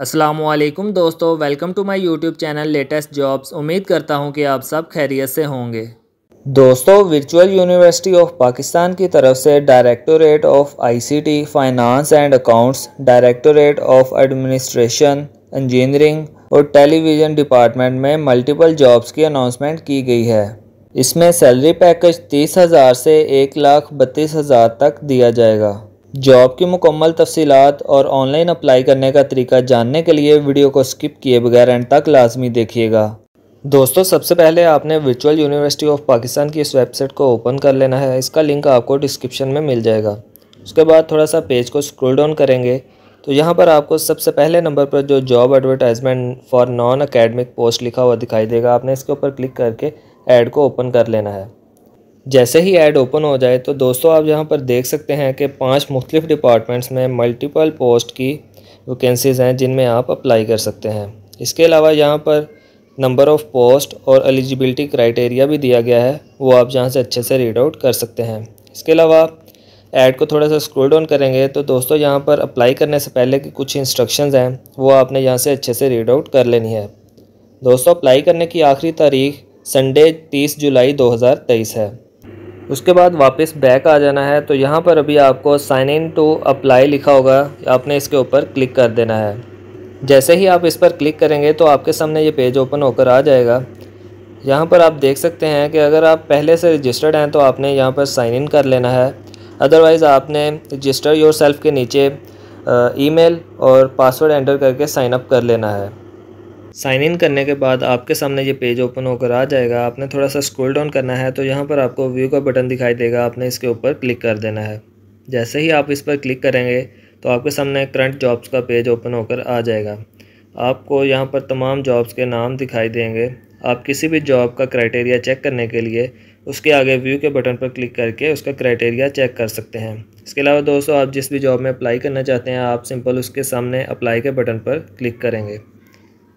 असलम दोस्तों welcome to my YouTube channel latest jobs उम्मीद करता हूँ कि आप सब खैरियत से होंगे दोस्तों वर्चुअल यूनिवर्सिटी ऑफ पाकिस्तान की तरफ से directorate of ICT finance and accounts directorate of administration engineering और टेलीविज़न डिपार्टमेंट में मल्टीपल जॉब्स की अनाउंसमेंट की गई है इसमें सैलरी पैकेज तीस हज़ार से एक लाख बत्तीस हज़ार तक दिया जाएगा जॉब की मुकम्मल तफसीत और ऑनलाइन अप्लाई करने का तरीका जानने के लिए वीडियो को स्किप किए बगैर एंड तक लाजमी देखिएगा दोस्तों सबसे पहले आपने वर्चुअल यूनिवर्सिटी ऑफ पाकिस्तान की इस वेबसाइट को ओपन कर लेना है इसका लिंक आपको डिस्क्रिप्शन में मिल जाएगा उसके बाद थोड़ा सा पेज को स्क्रोल डाउन करेंगे तो यहाँ पर आपको सबसे पहले नंबर पर जो job advertisement for non academic post लिखा हुआ दिखाई देगा आपने इसके ऊपर क्लिक करके ऐड को ओपन कर लेना है जैसे ही ऐड ओपन हो जाए तो दोस्तों आप यहाँ पर देख सकते हैं कि पांच मुख्तलिफ डिपार्टमेंट्स में मल्टीपल पोस्ट की वैकेंसीज़ हैं जिनमें आप अप्लाई कर सकते हैं इसके अलावा यहाँ पर नंबर ऑफ़ पोस्ट और एलिजिबिलिटी क्राइटेरिया भी दिया गया है वो आप यहाँ से अच्छे से रीड आउट कर सकते हैं इसके अलावा ऐड को थोड़ा सा स्क्रोल डाउन करेंगे तो दोस्तों यहाँ पर अप्लाई करने से पहले की कुछ इंस्ट्रक्शंस हैं वो आपने यहाँ से अच्छे से रीड आउट कर लेनी है दोस्तों अप्लाई करने की आखिरी तारीख संडे 30 जुलाई 2023 है उसके बाद वापस बैक आ जाना है तो यहाँ पर अभी आपको साइन इन टू अप्लाई लिखा होगा आपने इसके ऊपर क्लिक कर देना है जैसे ही आप इस पर क्लिक करेंगे तो आपके सामने ये पेज ओपन होकर आ जाएगा यहाँ पर आप देख सकते हैं कि अगर आप पहले से रजिस्टर्ड हैं तो आपने यहाँ पर साइन इन कर लेना है अदरवाइज़ आपने रजिस्टर योर के नीचे ईमेल और पासवर्ड एंटर करके साइन अप कर लेना है साइन इन करने के बाद आपके सामने ये पेज ओपन होकर आ जाएगा आपने थोड़ा सा स्क्रॉल डाउन करना है तो यहाँ पर आपको व्यू का बटन दिखाई देगा आपने इसके ऊपर क्लिक कर देना है जैसे ही आप इस पर क्लिक करेंगे तो आपके सामने करंट जॉब्स का पेज ओपन होकर आ जाएगा आपको यहाँ पर तमाम जॉब्स के नाम दिखाई देंगे आप किसी भी जॉब का क्राइटेरिया चेक करने के लिए उसके आगे व्यू के बटन पर क्लिक करके उसका क्राइटेरिया चेक कर सकते हैं इसके अलावा दोस्तों आप जिस भी जॉब में अप्लाई करना चाहते हैं आप सिंपल उसके सामने अप्लाई के बटन पर क्लिक करेंगे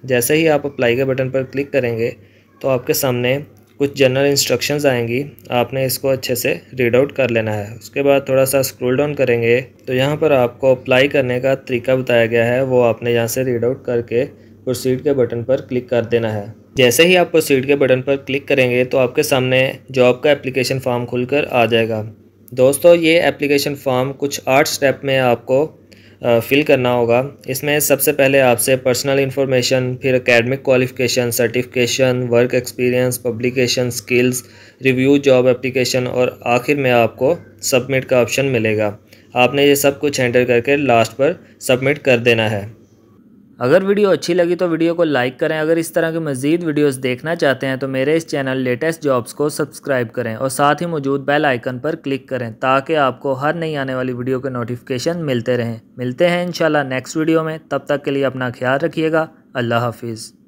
जैसे ही आप अप्लाई के बटन पर क्लिक करेंगे तो आपके सामने कुछ जनरल इंस्ट्रक्शंस आएंगी आपने इसको अच्छे से रीड आउट कर लेना है उसके बाद थोड़ा सा स्क्रॉल डाउन करेंगे तो यहाँ पर आपको अप्लाई करने का तरीका बताया गया है वो आपने यहाँ से रीड आउट करके प्रोसीड के बटन पर क्लिक कर देना है जैसे ही आप प्रोसीड के बटन पर क्लिक करेंगे तो आपके सामने जॉब का एप्लीकेशन फॉर्म खुलकर आ जाएगा दोस्तों ये एप्लीकेशन फॉर्म कुछ आठ स्टेप में आपको फ़िल करना होगा इसमें सबसे पहले आपसे पर्सनल इन्फॉर्मेशन फिर academic qualification certification work experience publication skills review job application और आखिर में आपको सबमिट का ऑप्शन मिलेगा आपने ये सब कुछ एंटर करके लास्ट पर सबमिट कर देना है अगर वीडियो अच्छी लगी तो वीडियो को लाइक करें अगर इस तरह की मजीद वीडियोस देखना चाहते हैं तो मेरे इस चैनल लेटेस्ट जॉब्स को सब्सक्राइब करें और साथ ही मौजूद बेल आइकन पर क्लिक करें ताकि आपको हर नई आने वाली वीडियो के नोटिफिकेशन मिलते रहें मिलते हैं इंशाल्लाह नेक्स्ट वीडियो में तब तक के लिए अपना ख्याल रखिएगा अल्लाह हाफिज़